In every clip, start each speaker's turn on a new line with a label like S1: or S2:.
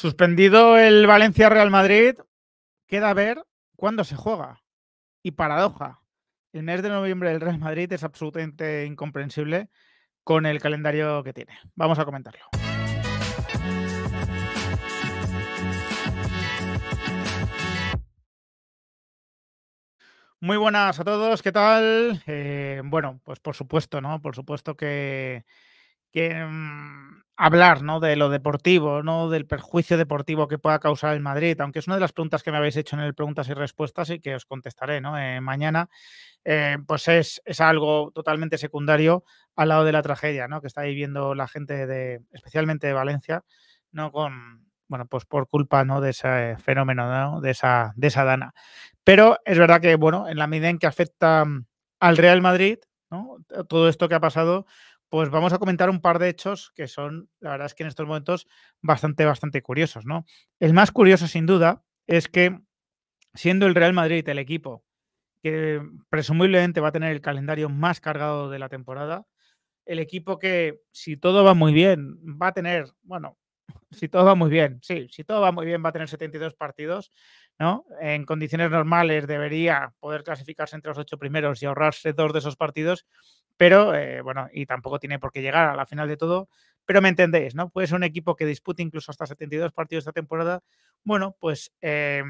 S1: Suspendido el Valencia-Real Madrid, queda a ver cuándo se juega. Y paradoja, el mes de noviembre del Real Madrid es absolutamente incomprensible con el calendario que tiene. Vamos a comentarlo. Muy buenas a todos, ¿qué tal? Eh, bueno, pues por supuesto, ¿no? Por supuesto que que mm, hablar ¿no? de lo deportivo, ¿no? del perjuicio deportivo que pueda causar el Madrid, aunque es una de las preguntas que me habéis hecho en el preguntas y respuestas y que os contestaré eh, mañana, eh, pues es, algo totalmente secundario al lado de la tragedia que está viviendo la gente, de, especialmente de Valencia, ¿no? con, bueno, pues por culpa ¿no? de ese fenómeno, de, esa, de esa dana. Pero es verdad que, bueno, en la medida en que afecta mm, al Real Madrid, ¿no? todo esto que ha pasado, pues vamos a comentar un par de hechos que son, la verdad es que en estos momentos, bastante, bastante curiosos, ¿no? El más curioso, sin duda, es que siendo el Real Madrid el equipo que presumiblemente va a tener el calendario más cargado de la temporada, el equipo que, si todo va muy bien, va a tener, bueno, si todo va muy bien, sí, si todo va muy bien, va a tener 72 partidos, ¿no? En condiciones normales debería poder clasificarse entre los ocho primeros y ahorrarse dos de esos partidos, pero eh, bueno, y tampoco tiene por qué llegar a la final de todo, pero me entendéis, ¿no? Puede ser un equipo que dispute incluso hasta 72 partidos esta temporada. Bueno, pues eh,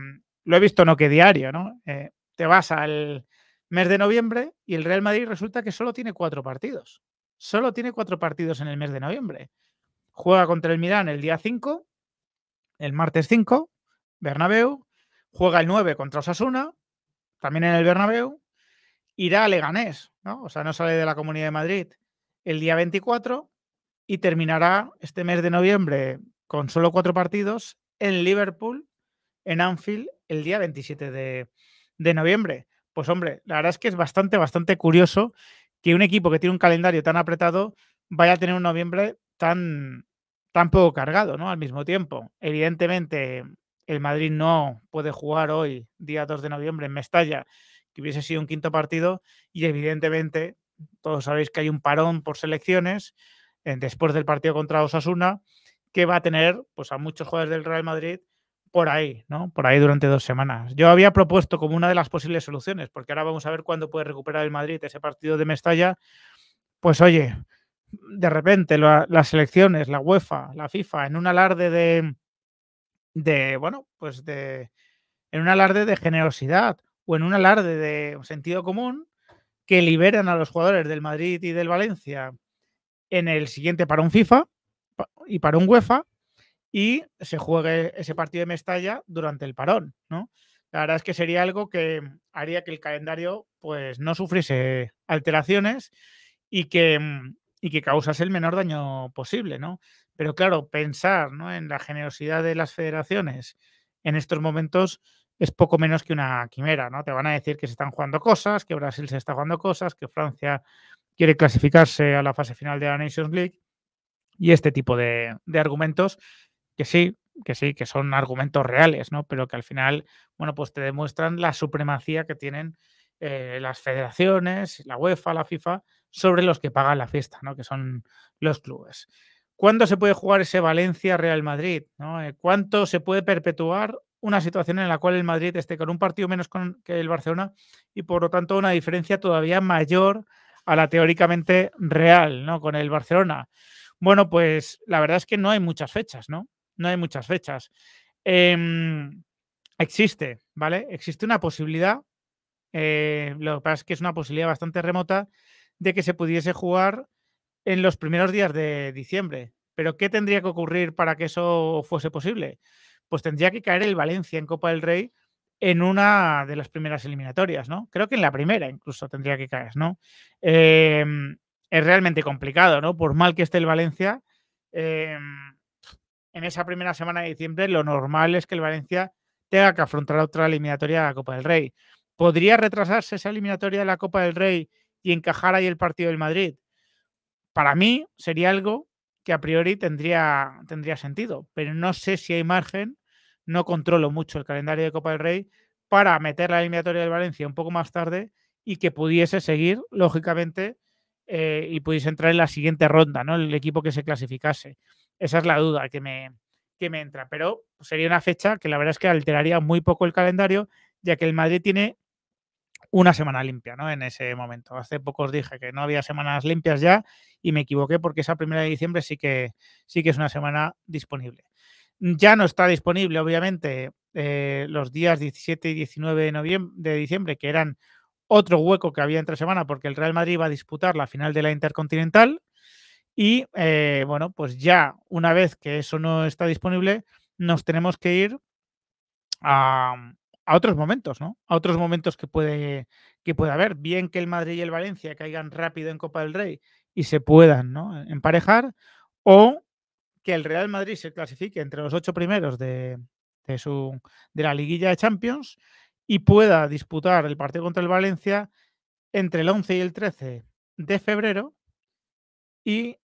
S1: lo he visto no que diario, ¿no? Eh, te vas al mes de noviembre y el Real Madrid resulta que solo tiene cuatro partidos. Solo tiene cuatro partidos en el mes de noviembre. Juega contra el Milán el día 5, el martes 5, Bernabéu. Juega el 9 contra Osasuna, también en el Bernabéu. Irá a Leganés, ¿no? O sea, no sale de la Comunidad de Madrid el día 24 y terminará este mes de noviembre con solo cuatro partidos en Liverpool, en Anfield, el día 27 de, noviembre. Pues hombre, la verdad es que es bastante, bastante curioso que un equipo que tiene un calendario tan apretado vaya a tener un noviembre tan, tan poco cargado, ¿no? Al mismo tiempo. Evidentemente, el Madrid no puede jugar hoy, día 2 de noviembre, en Mestalla, hubiese sido un quinto partido y evidentemente todos sabéis que hay un parón por selecciones eh, después del partido contra Osasuna que va a tener pues a muchos jugadores del Real Madrid por ahí, ¿no? Por ahí durante dos semanas. Yo había propuesto como una de las posibles soluciones, porque ahora vamos a ver cuándo puede recuperar el Madrid ese partido de Mestalla. Pues oye, de repente las selecciones, la UEFA, la FIFA, en un alarde de, de, bueno, pues de, en un alarde de generosidad o en un alarde de sentido común que liberan a los jugadores del Madrid y del Valencia en el siguiente para un FIFA y para un UEFA y se juegue ese partido de Mestalla durante el parón, ¿no? La verdad es que sería algo que haría que el calendario pues no sufriese alteraciones y que, y que causase el menor daño posible, ¿no? Pero claro, pensar ¿no? en la generosidad de las federaciones en estos momentos es poco menos que una quimera, ¿no? Te van a decir que se están jugando cosas, que Brasil se está jugando cosas, que Francia quiere clasificarse a la fase final de la Nations League y este tipo de, argumentos que sí, que sí, que son argumentos reales, ¿no? Pero que al final, bueno, pues te demuestran la supremacía que tienen eh, las federaciones, la UEFA, la FIFA, sobre los que pagan la fiesta, ¿no? Que son los clubes. ¿Cuándo se puede jugar ese Valencia-Real Madrid? ¿no? Eh, ¿Cuánto se puede perpetuar una situación en la cual el Madrid esté con un partido menos que el Barcelona y por lo tanto una diferencia todavía mayor a la teóricamente real, ¿no? Con el Barcelona. Bueno, pues la verdad es que no hay muchas fechas, ¿no? No hay muchas fechas. Em, existe, ¿vale? Existe una posibilidad, eh, lo que pasa es que es una posibilidad bastante remota, de que se pudiese jugar en los primeros días de diciembre. Pero ¿qué tendría que ocurrir para que eso fuese posible? pues tendría que caer el Valencia en Copa del Rey en una de las primeras eliminatorias, ¿no? Creo que en la primera incluso tendría que caer, ¿no? Em, es realmente complicado, ¿no? Por mal que esté el Valencia, em, en esa primera semana de diciembre lo normal es que el Valencia tenga que afrontar otra eliminatoria de la Copa del Rey. ¿Podría retrasarse esa eliminatoria de la Copa del Rey y encajar ahí el partido del Madrid? Para mí sería algo que a priori tendría, tendría sentido, pero no sé si hay margen no controlo mucho el calendario de Copa del Rey para meter la eliminatoria del Valencia un poco más tarde y que pudiese seguir, lógicamente, eh, y pudiese entrar en la siguiente ronda, ¿no? El equipo que se clasificase. Esa es la duda que me, que me entra. Pero sería una fecha que la verdad es que alteraría muy poco el calendario, ya que el Madrid tiene una semana limpia, ¿no? En ese momento. Hace poco os dije que no había semanas limpias ya y me equivoqué porque esa primera de diciembre sí que, sí que es una semana disponible. Ya no está disponible, obviamente, eh, los días 17 y 19 de, noviembre, de diciembre, que eran otro hueco que había entre semana, porque el Real Madrid va a disputar la final de la Intercontinental. Y eh, bueno, pues ya una vez que eso no está disponible, nos tenemos que ir a, otros momentos, ¿no? A otros momentos que puede, que haber. Bien que el Madrid y el Valencia caigan rápido en Copa del Rey y se puedan ¿no? emparejar, o el Real Madrid se clasifique entre los ocho primeros de, su, de la liguilla de Champions y pueda disputar el partido contra el Valencia entre el 11 y el 13 de febrero y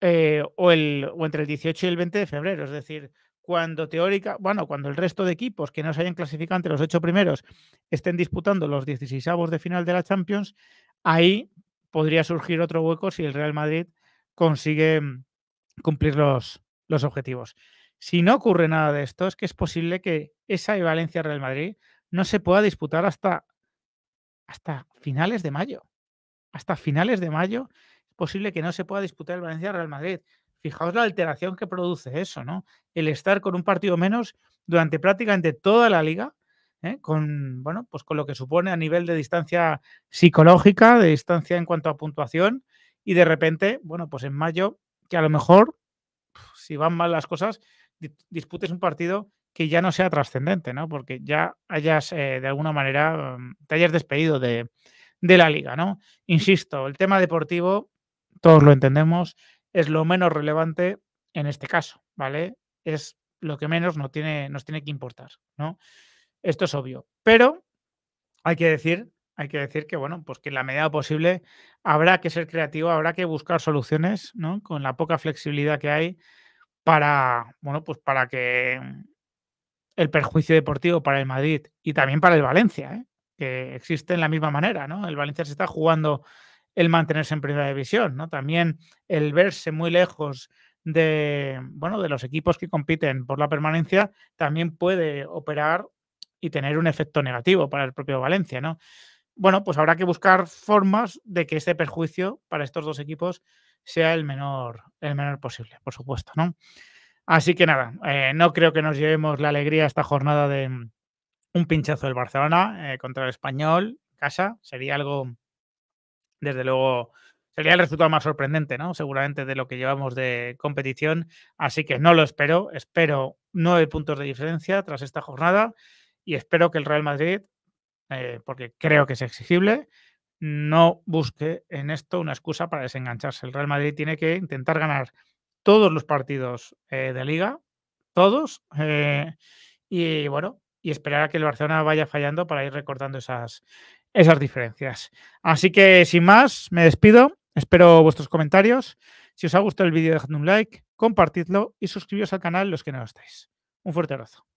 S1: eh, o, el, entre el 18 y el 20 de febrero. Es decir, cuando teórica, bueno, cuando el resto de equipos que no se hayan clasificado entre los ocho primeros estén disputando los 16 avos de final de la Champions, ahí podría surgir otro hueco si el Real Madrid consigue mm, cumplir los, objetivos. Si no ocurre nada de esto, es que es posible que esa y Valencia-Real Madrid no se pueda disputar hasta, hasta finales de mayo. Hasta finales de mayo es posible que no se pueda disputar el Valencia-Real Madrid. Fijaos la alteración que produce eso, ¿no? El estar con un partido menos durante prácticamente toda la liga, ¿eh? con, bueno, pues con lo que supone a nivel de distancia psicológica, de distancia en cuanto a puntuación, y de repente, bueno, pues en mayo que a lo mejor, si van mal las cosas, disputes un partido que ya no sea trascendente, ¿no? Porque ya hayas, eh, de alguna manera, mm, te hayas despedido de, la liga, ¿no? Insisto, el tema deportivo, todos lo entendemos, es lo menos relevante en este caso, ¿vale? Es lo que menos no tiene, nos tiene que importar, ¿no? Esto es obvio. Pero hay que decir hay que decir que, bueno, pues que en la medida posible habrá que ser creativo, habrá que buscar soluciones, ¿no? Con la poca flexibilidad que hay para, bueno, pues para que el perjuicio deportivo para el Madrid y también para el Valencia, ¿eh? que existe en la misma manera, ¿no? El Valencia se está jugando el mantenerse en primera división, ¿no? También el verse muy lejos de, bueno, de los equipos que compiten por la permanencia también puede operar y tener un efecto negativo para el propio Valencia, ¿no? bueno, pues habrá que buscar formas de que este perjuicio para estos dos equipos sea el menor, el menor posible, por supuesto, ¿no? Así que nada, eh, no creo que nos llevemos la alegría esta jornada de mm, un pinchazo del Barcelona eh, contra el Español, casa, sería algo, desde luego, sería el resultado más sorprendente, ¿no? Seguramente de lo que llevamos de competición, así que no lo espero, espero nueve puntos de diferencia tras esta jornada y espero que el Real Madrid eh, porque creo que es exigible, no busque en esto una excusa para desengancharse. El Real Madrid tiene que intentar ganar todos los partidos eh, de liga, todos, eh, y bueno, y esperar a que el Barcelona vaya fallando para ir recortando esas, esas diferencias. Así que sin más, me despido, espero vuestros comentarios. Si os ha gustado el vídeo, dejad un like, compartidlo y suscribiros al canal los que no lo estáis. Un fuerte abrazo.